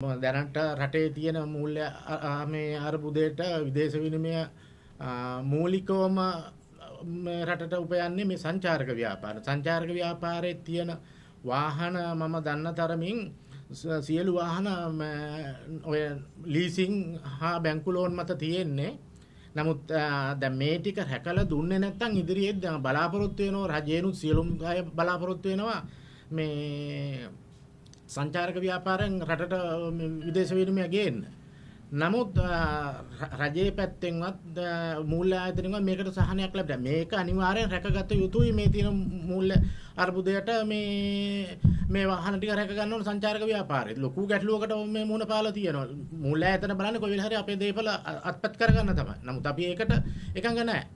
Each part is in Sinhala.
දැනට රටේ තියෙන මූල්‍ය මේ අර්බුදයට විදේශ විනිමය මූලිකවම රටට උපයන්නේ මේ සංචාරක ව්‍යාපාර. සංචාරක ව්‍යාපාරයේ තියෙන වාහන මම දන්න තරමින් සියලු වාහන ඔය ලීසින් හා බැංකු ලෝන් මත තියෙන්නේ. නමුත් දැන් මේ ටික රැකලා දුන්නේ නැත්නම් ඉදිරියේ බලාපොරොත්තු වෙනවා රජේනුත් සියලුම අය බලාපොරොත්තු වෙනවා මේ සංචාරක ව්‍යාපාරයෙන් රටට විදේශ විනිමය ගේන්න. නමුත් රජයේ පැත්තෙන්වත් මූල්‍ය ආයතනයකින් මේකට සහනයක් ලැබුණා. මේක අනිවාර්යෙන් රැකගත යුතුයි මේ තියෙන මූල්‍ය අර්බුදයට මේ මේ වාහන ටික රැක ගන්න ඕන සංචාරක ව්‍යාපාරේ. ලොකු ගැටලුවකට මේ මුහුණ පාලා තියෙනවා. මූල්‍ය ආයතන බලන්නේ කොයි වෙලාවරි අපේ දේපල අත්පත් කරගන්න තමයි. නමුත් අපි ඒකට එකඟ නැහැ.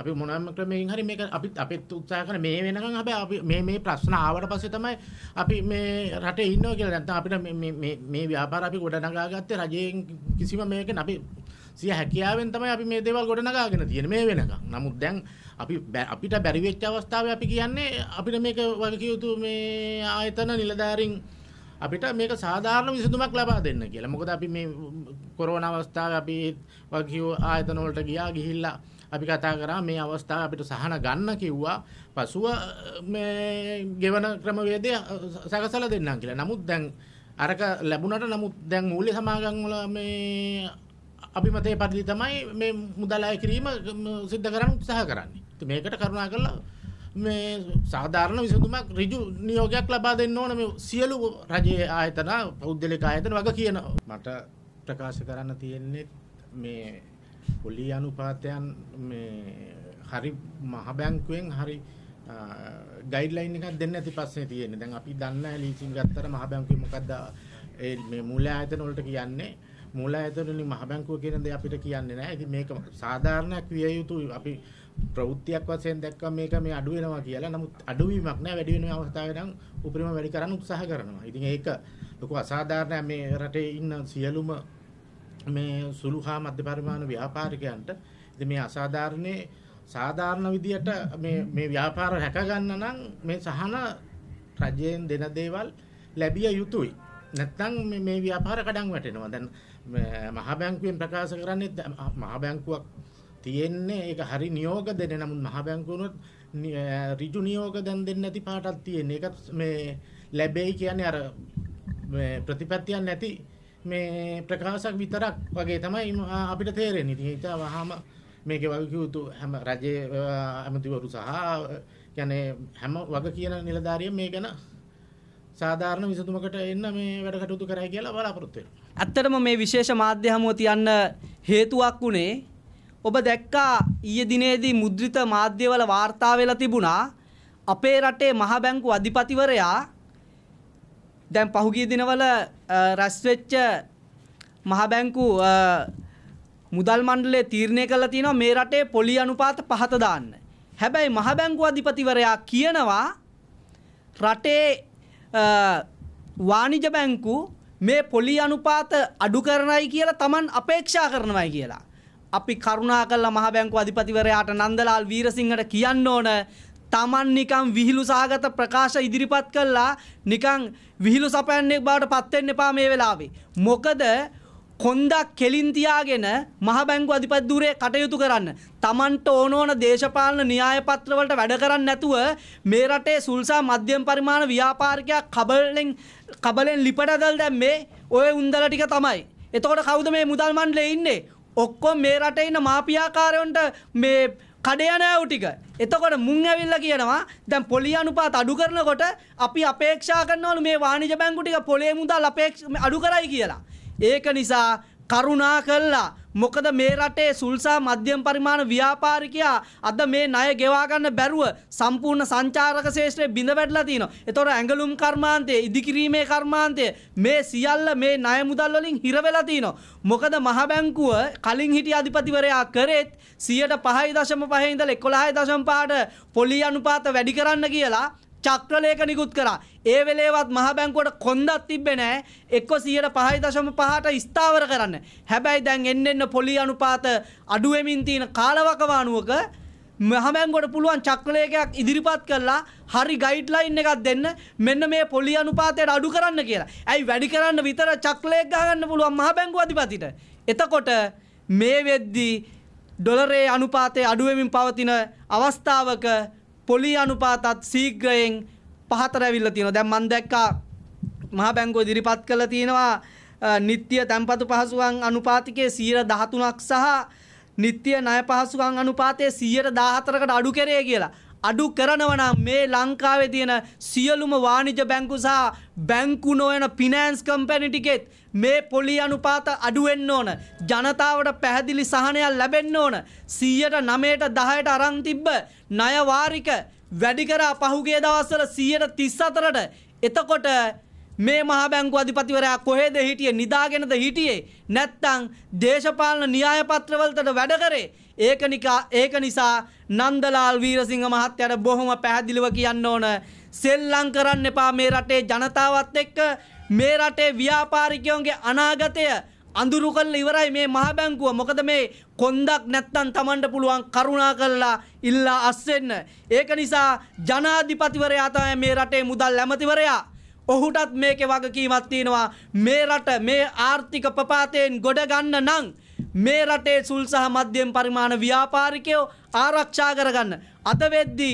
අපි මොනම ක්‍රමයකින් හරි මේක අපිත් අපිත් උත්සාහ කරන මේ වෙනකන් අපි අපි මේ මේ ප්‍රශ්න ආවට පස්සේ තමයි අපි මේ රටේ ඉන්නවා කියලා නැත්නම් අපිට මේ මේ මේ ව්‍යාපාර අපි ගොඩනගා ගත්තේ රජයෙන් කිසිම මේකෙන් අපි සිය හැකියාවෙන් තමයි අපි මේ දේවල් ගොඩනගාගෙන තියෙන්නේ මේ වෙනකන්. නමුත් දැන් අපි අපිට බැරි වෙච්ච අවස්ථාවේ අපි කියන්නේ අපිට මේක වගකිය යුතු මේ ආයතන නිලධාරීන් අපිට මේක සාධාරණ විසඳුමක් ලබා දෙන්න කියලා. මොකද අපි මේ කොරෝනා අවස්ථාවේ අපි වගකිය ආයතන වලට ගියා ගිහිල්ලා අපි කතා කරා මේ අවස්ථාව අපිට සහන ගන්න කිව්වා පසුව ගෙවන ක්‍රමවේදය සකසල දෙන්නම් කියලා නමුත් දැන් අරක ලැබුණට නමුත් දැන් මූල්‍ය සමාගංවල මේ අපි මතේ පරිදි තමයි මේ මුදලාය කිරීම සිද්ධ කරන්න උත්සාහ කරන්නේ. ඉතින් මේකට කරුණා කරලා මේ සාධාරණ විසඳුමක් ඍජු නියෝගයක් ලබා දෙන්න ඕන මේ සියලු රජයේ ආයතන පෞද්ගලික ආයතන වගේ කියන මට ප්‍රකාශ කරන්න තියෙන්නේ මේ පොලී අනුපාතයන් මේ හරි මහ බැංකුවෙන් හරි ගයිඩ්ලයින් එකක් දෙන්න ඇති පස්සේ තියෙන්නේ. දැන් අපි දන්නේ ලීසින් ගත්තට මහ බැංකුවේ මොකද්ද ඒ මේ මූල ආයතන වලට කියන්නේ මූල ආයතනවලින් මහ බැංකුව කියන දේ අපිට කියන්නේ නැහැ. ඉතින් මේක සාධාරණයක් විය යුතු අපි ප්‍රවෘත්තියක් වශයෙන් දැක්කම මේක මේ අඩු වෙනවා කියලා. නමුත් අඩුවීමක් නැහැ වැඩි වෙන අවස්ථාවේ නම් උපරිම වැඩි කරන්න උත්සාහ කරනවා. ඉතින් ඒක ලොකු අසාධාරණයක් මේ රටේ ඉන්න සියලුම මේ සුළු හා මධ්‍ය පරිමාණ ව්‍යාපාරිකයන්ට ඉතින් මේ අසාධාරණේ සාධාරණ විදියට මේ මේ ව්‍යාපාර රැක ගන්න නම් මේ සහන රජයෙන් දෙන දේවල් ලැබිය යුතුයි. නැත්නම් මේ මේ ව්‍යාපාර කඩන් වැටෙනවා. දැන් මහා බැංකුවෙන් ප්‍රකාශ කරන්නේ මහා බැංකුවක් තියෙන්නේ ඒක හරි නියෝග දෙන්නේ. නමුත් මහා බැංකුවනොත් ඍජු නියෝග දැන් දෙන්නේ නැති පාටක් තියෙන්නේ. ඒකත් මේ ලැබෙයි කියන්නේ අර මේ ප්‍රතිපත්තියක් නැති මේ ප්‍රකාශක් විතරක් වගේ තමයි අපිට තේරෙන්නේ. ඉතින් ඒක වහාම මේකේ වගකීතු හැම රජයේ ඇමතිවරු සහ කියන්නේ හැම වග කියන නිලධාරියෙ මේ ගැන සාධාරණ විසඳුමකට එන්න මේ වැඩ කටයුතු කරයි කියලා බලාපොරොත්තු වෙනවා. ඇත්තටම මේ විශේෂ මාධ්‍ය හමුව තියන්න හේතුවක් උනේ ඔබ දැක්කා ඊයේ දිනේදී මුද්‍රිත මාධ්‍යවල වාර්තා වෙලා තිබුණා අපේ රටේ මහ බැංකු අධිපතිවරයා දැන් පහුගිය දිනවල රැස්වෙච්ච මහ බැංකු මුදල් මණ්ඩලය තීරණය කළා තියෙනවා මේ රටේ පොලි අනුපාත පහත දාන්න. හැබැයි මහ බැංකු අධිපතිවරයා කියනවා රටේ වාණිජ බැංකු මේ පොලි අනුපාත අඩු කරනයි කියලා Taman අපේක්ෂා කරනවායි කියලා. අපි කරුණා කළා මහ බැංකු අධිපතිවරයාට නන්දලාල් වීරසිංහට කියන්න ඕන Taman නිකන් විහිළු සාගත ප්‍රකාශ ඉදිරිපත් කළා නිකන් විහිළු සපයන්නේ බවට පත් වෙන්න එපා මේ වෙලාවේ. මොකද කොන්දක් කෙලින් තියාගෙන මහ බැංකු අධිපතිධූරයේ කටයුතු කරන්න. Tamanට ඕන ඕන දේශපාලන න්‍යාය පත්‍ර වලට වැඩ කරන්නේ නැතුව මේ රටේ සුල්සා මධ්‍යම පරිමාණ ව්‍යාපාරිකයා කබලෙන් කබලෙන් ලිපට දැල් දැම්මේ ඔය උන්දල ටික තමයි. එතකොට කවුද මේ මුදල් මණ්ඩලේ ඉන්නේ? ඔක්කොම මේ රටේ ඉන්න මාපියාකාරයන්ට මේ කඩේ යන ඇව් ටික. එතකොට මුන් ඇවිල්ලා කියනවා දැන් පොලිය අනුපාත අඩු කරනකොට අපි අපේක්ෂා කරනවලු මේ වාණිජ බැංකු ටික පොලේ මුදල් අපේක්ෂා අඩු කරයි කියලා. ඒක නිසා කරුණා කළා මොකද මේ රටේ සුල්සා මධ්‍යම පරිමාණ ව්‍යාපාරිකයා අද මේ ණය ගෙවා ගන්න බැරුව සම්පූර්ණ සංචාරක ශේෂ්ත්‍රේ බිඳ වැටලා තිනවා. ඒතොර ඇඟලුම් කර්මාන්තය, ඉදිකිරීමේ කර්මාන්තය මේ සියල්ල මේ ණය මුදල් වලින් හිර වෙලා තිනවා. මොකද මහ බැංකුව කලින් හිටි අධිපතිවරයා කරෙත් 105.5 ඉඳලා 11.5ට පොලී අනුපාත වැඩි කරන්න කියලා චක්‍රලේක නිකුත් කරා. ඒ වෙලේවත් මහ බැංකුවට කොන්දක් තිබ්බේ නැහැ. එක්ක 105.5ට ස්ථාවර කරන්න. හැබැයි දැන් එන්න එන්න පොලි අනුපාත අඩු වෙමින් තියෙන කාලවකවානුවක මහ බැංකුවට පුළුවන් චක්‍රලේඛයක් ඉදිරිපත් කරලා හරි ගයිඩ්ලයින් එකක් දෙන්න මෙන්න මේ පොලි අනුපාතයට අඩු කරන්න කියලා. ඇයි වැඩි කරන්න විතර චක්‍රලේඛ ගහගන්න පුළුවන් මහ බැංකුව අධිපතිට. එතකොට මේ වෙද්දී ඩොලරේ අනුපාතය අඩුවෙමින් පවතින අවස්ථාවක පොලි අනුපාතත් සීග්‍රයෙන් පහතර ඇවිල්ලා තියෙනවා. දැන් මම දැක්කා මහා බැංකුව ඉදිරිපත් කළා තියෙනවා නিত্য තැන්පතු පහසුකම් අනුපාතිකයේ 13ක් සහ නিত্য ණය පහසුකම් අනුපාතයේ 114කට අඩු කරේ කියලා. අඩු කරනවා නම් මේ ලංකාවේ තියෙන සියලුම වාණිජ බැංකු සහ බැංකු නොවන ෆිනෑන්ස් කම්පැනි ටිකෙත් මේ පොලි අනුපාත අඩුවෙන්න ඕන. ජනතාවට පැහැදිලි සහනයක් ලැබෙන්න ඕන. 100ට 9ට 10ට අරන් තිබ්බ ණය වාරික වැඩි කරා පහුගිය දවස්වල 134ට. එතකොට මේ මහා බැංකු අධිපතිවරයා කොහෙද හිටියේ? නිදාගෙනද හිටියේ? නැත්නම් දේශපාලන න්‍යාය පත්‍රවලටද වැඩ කරේ? ඒක නිකා ඒක නිසා නන්දලාල් වීරසිංහ මහත්තයාට බොහොම පැහැදිලිව කියන්න ඕන සෙල්ලම් කරන්න එපා මේ රටේ ජනතාවත් එක්ක මේ රටේ ව්‍යාපාරිකයෝන්ගේ අනාගතය අඳුරු කල්ල ඉවරයි මේ මහ බැංකුව මොකද මේ කොන්දක් නැත්තන් තමන්ට පුළුවන් කරුණා කරලා ඉල්ලා අස්සෙන්න. ඒක නිසා ජනාධිපතිවරයා තමයි මේ රටේ මුදල් ඇමතිවරයා. ඔහුටත් මේකේ වගකීමක් තියෙනවා. මේ රට මේ ආර්ථික ප්‍රපාතයෙන් ගොඩ ගන්න නම් මේ රටේ සුල් සහ මධ්‍යම පරිමාණ ව්‍යාපාරිකයෝ ආරක්ෂා කරගන්න. අද වෙද්දී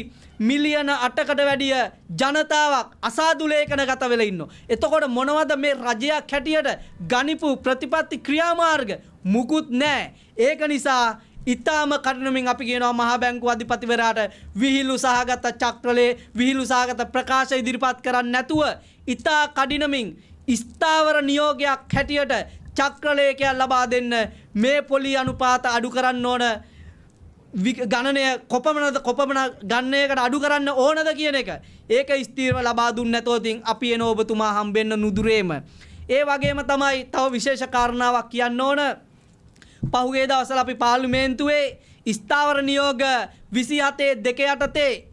මිලියන 8කට වැඩිය ජනතාවක් අසාදු ලේඛනගත වෙලා ඉන්නවා. එතකොට මොනවද මේ රජයක් හැටියට ගනිපු ප්‍රතිපත්ති ක්‍රියාමාර්ග මුකුත් නැහැ. ඒක නිසා ඉතාම කඩනමින් අපි කියනවා මහා බැංකු අධිපතිවරයාට විහිළු සහගත චක්‍රලේ විහිළු සහගත ප්‍රකාශ ඉදිරිපත් කරන්න නැතුව ඉතා කඩිනමින් ස්ථාවර නියෝගයක් හැටියට චක්‍රලේඛයක් ලබා දෙන්න මේ පොලි අනුපාත අඩු කරන්න ඕන ගණනය කොපමනද කොපමන ගන්නයකට අඩු කරන්න ඕනද කියන එක. ඒක ස්තීරම ලබා දුන්න නැතෝතින් අපි එන ඔබතුමා හම්බෙන්න නුදුරේම. ඒ වගේම තමයි තව විශේෂ කාරණාවක් කියන්න ඕන. පහුගේ දවසල අපි පාර්ලිමේන්තුවේ ස්ථාවර නියෝග 27 දෙක යටතේ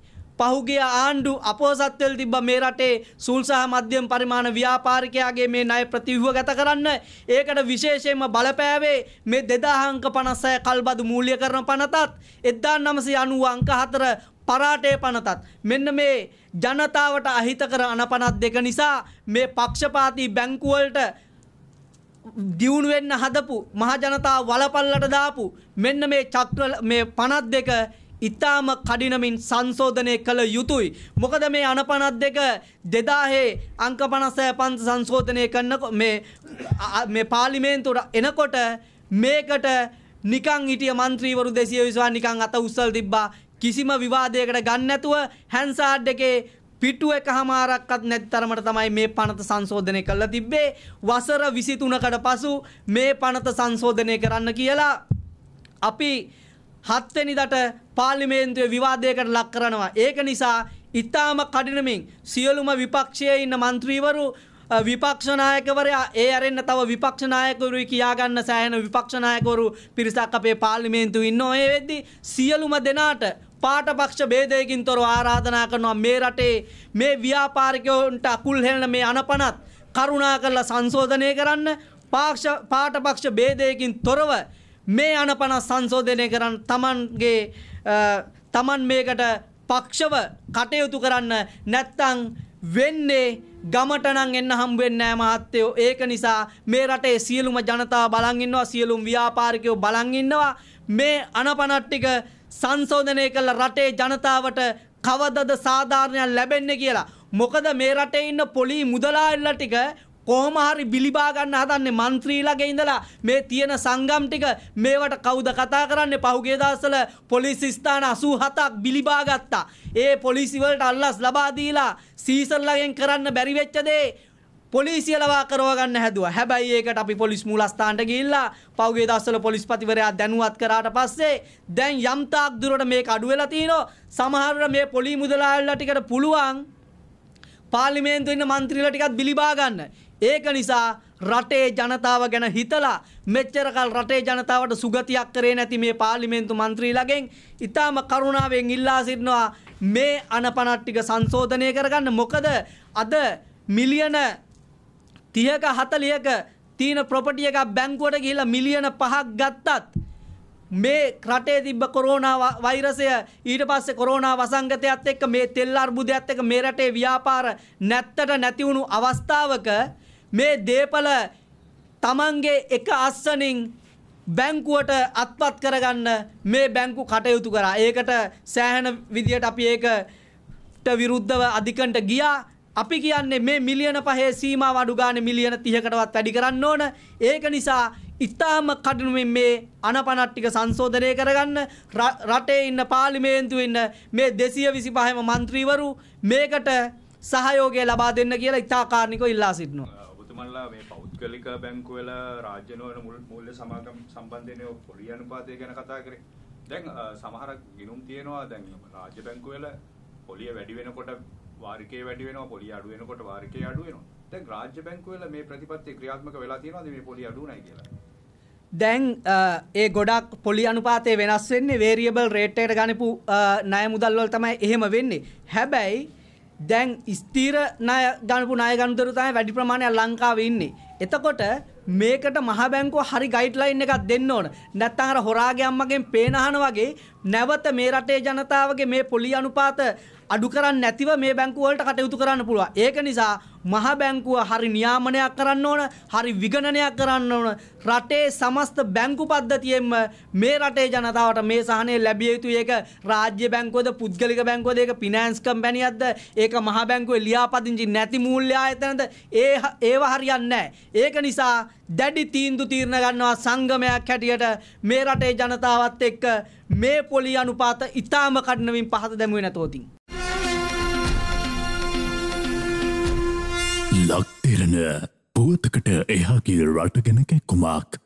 පහුගිය ආණ්ඩු අපෝසත්වල තිබ්බ මේ රටේ සුල් සහ මධ්‍යම පරිමාණ ව්‍යාපාරිකයාගේ මේ ණය ප්‍රතිව්‍යුහ ගත කරන්න ඒකට විශේෂයෙන්ම බලපෑවේ මේ 2056 කල්බදු මූල්‍ය කරන පනතත් 1990 අංක 4 පරාටේ පනතත් මෙන්න මේ ජනතාවට අහිතකර අනපනත් දෙක නිසා මේ පක්ෂපාති බැංකුවලට දියුණු වෙන්න හදපු මහජනතාව වලපල්ලට දාපු මෙන්න මේ චක්‍ර මේ පනත් දෙක ඉතාම කඩිනමින් සංශෝධනය කළ යුතුයි. මොකද මේ අනපනත් දෙක දෙදාහේ අංක පනසය පන්ත සංශෝධනය කන්නකො මේ පාලිමේන්තුට එනකොට මේකට නිකං හිටිය මන්ත්‍රීවරු දෙසිය විස්වා නිකං අත උස්සල් තිබ්බා කිසිම විවාදයකට ගන්නැතුව හැන්සාඩ් එකේ පිටුව එක හමාරක්කත් නැත්තරමට තමයි මේ පනත සංශෝධනය කළ තිබ්බේ වසර විසිතුනකට පසු මේ පනත සංශෝධනය කරන්න කියලා අපි හත්වෙනිදට පාර්ලිමේන්තුවේ විවාදයකට ලක් කරනවා. ඒක නිසා ඉතාම කඩිනමින් සියලුම විපක්ෂයේ ඉන්න മന്ത്രിවරු විපක්ෂ නායකවරයා ඒ ඇරෙන්න තව විපක්ෂ නායකවරුයි කියා ගන්න සෑහෙන විපක්ෂ නායකවරු පිරිසක් අපේ පාර්ලිමේන්තුවේ ඉන්නවා. ඒ වෙද්දී සියලුම දෙනාට පාටපක්ෂ ભેදයකින් තොරව ආරාධනා කරනවා මේ රටේ මේ ව්‍යාපාරිකයන්ට අකුල් හෙළන මේ අනපනත් කරුණාකරලා සංශෝධනය කරන්න පාක්ෂ පාටපක්ෂ ભેදයකින් තොරව මේ අනපන සංශෝධනය කරන්න තමන්ගේ තමන් මේකට පක්ෂව කටයුතු කරන්න නැත්තං වෙන්නේ ගමටනං එන්න හම්බවෙන්නෑ මහත්තයෝ ඒක නිසා මේ රටේ සියලුම ජනතාව බලංගන්නවා සියලුම් ව්‍යාපාරිකයෝ බලංගන්නවා මේ අනපනට්ටික සංශෝධනය කළ රටේ ජනතාවට කවදද සාධාරණයක් ලැබෙන්න කියලා. මොකද මේ රටේ ඉන්න පොලි මුදලාල්ල ටික කොහොම හරි බිලිබා ගන්න හදන්නේ മന്ത്രීලගේ ඉඳලා මේ තියෙන සංගම් ටික මේවට කවුද කතා කරන්නේ පහුගිය දවස්වල පොලිස් ස්ථාන 87ක් බිලිබා ගත්තා. ඒ පොලිසි වලට අල්ලස් ලබා දීලා සීසල්ලාගෙන් කරන්න බැරි වෙච්ච දේ පොලිසිය ලවා කරව ගන්න හැදුවා. හැබැයි ඒකට අපි පොලිස් මූලස්ථානට ගිහිල්ලා පහුගිය දවස්වල පොලිස්පතිවරයා දැනුවත් කරාට පස්සේ දැන් යම් තාක් දුරට මේක අඩු වෙලා තිනවා. සමහරවිට මේ පොලි මුදලාලිලා ටිකට පුළුවන් පාර්ලිමේන්තුවේ ඉන්න മന്ത്രിලා ටිකක් බිලිබා ගන්න. ඒක නිසා රටේ ජනතාව ගැන හිතලා මෙච්චරකල් රටේ ජනතාවට සුගතියක් කරේ නැති මේ පාර්ලිමේන්තු මන්ත්‍රීලගෙන් ඉතාම කරුණාවෙන් ඉල්ලා සිටිනවා මේ අනපනත් ටික සංශෝධනය කරගන්න මොකද අද මිලියන 30ක 40ක තීන ප්‍රොපර්ටි එකක් බැංකුවට ගිහිල්ලා මිලියන 5ක් ගත්තත් මේ රටේ තිබ්බ කොරෝනා වෛරසය ඊට පස්සේ කොරෝනා වසංගතයත් එක්ක මේ තෙල් අර්බුදයත් එක්ක මේ රටේ ව්‍යාපාර නැත්තට නැති වුණු අවස්ථාවක මේ දේපල තමන්ගේ එක අස්සනින් බැංකුවට අත්පත් කරගන්න මේ බැංකු කටයුතු කරා. ඒකට සෑහෙන විදියට අපි ඒකට විරුද්ධව අධිකන්ට ගියා. අපි කියන්නේ මේ මිලියන පහේ සීමාව අඩු ගන්න මිලියන 30කටවත් වැඩි කරන්න ඕන. ඒක නිසා ඉතාම කඩනුවෙන් මේ අනපනත් ටික සංශෝධනය කරගන්න රටේ ඉන්න පාර්ලිමේන්තුවේ ඉන්න මේ 225ම മന്ത്രിවරු මේකට සහයෝගය ලබා දෙන්න කියලා ඉතා කාරණිකව ඉල්ලා සිටිනවා. ඔබතුමන්ලා මේ පෞද්ගලික බැංකුවල රාජ්‍ය නොවන මූල්‍ය සමාගම් සම්බන්ධයෙන් පොලි අනුපාතය ගැන කතා කරේ. දැන් සමහර ගිණුම් තියෙනවා දැන් රාජ්‍ය බැංකුවල පොලිය වැඩි වෙනකොට වාරිකය වැඩි වෙනවා පොලිය අඩු වෙනකොට වාරිකය අඩු වෙනවා. දැන් රාජ්‍ය බැංකුවල මේ ප්‍රතිපත්ති ක්‍රියාත්මක වෙලා තියෙනවද මේ පොලිය අඩු නැයි කියලා? දැන් ඒ ගොඩක් පොලි අනුපාතය වෙනස් වෙන්නේ වේරියබල් රේට්ටයට ගනිපු ණය මුදල්වල තමයි එහෙම වෙන්නේ. හැබැයි දැන් ස්තීර ණය ගණපු ණය ගනුදෙනු තමයි වැඩි ප්‍රමාණයක් ලංකාවේ ඉන්නේ. එතකොට මේකට මහ බැංකුව හරි ගයිඩ්ලයින් එකක් දෙන්න ඕන. නැත්නම් අර හොරාගේ අම්මගෙන් පේන අහන වගේ නැවත මේ රටේ ජනතාවගේ මේ පොලි අනුපාත අඩු කරන්නේ නැතිව මේ බැංකුව වලට කටයුතු කරන්න පුළුවන්. ඒක නිසා මහ බැංකුව හරි නියාමනයක් කරන්න ඕන, හරි විගණනයක් කරන්න ඕන. රටේ සමස්ත බැංකු පද්ධතියෙන්ම මේ රටේ ජනතාවට මේ සහනය ලැබිය යුතුයි. ඒක රාජ්‍ය බැංකුවද, පුද්ගලික බැංකුවද, ඒක ෆිනෑන්ස් කම්පැනියක්ද, ඒක මහ බැංකුවේ ලියාපදිංචි නැති මූල්‍ය ආයතනද, ඒ ඒව හරියන්නේ නැහැ. ඒක නිසා දැඩි තීන්දු තීරණ ගන්නවා සංගමයක් හැටියට මේ රටේ ජනතාවත් එක්ක මේ පොලි අනුපාත ඉතාම කඩනමින් පහත දැමුවේ නැතෝතින්. ලක්තිරණ පුවතකට එහාගේ රට ගැන කැක්කුමක්.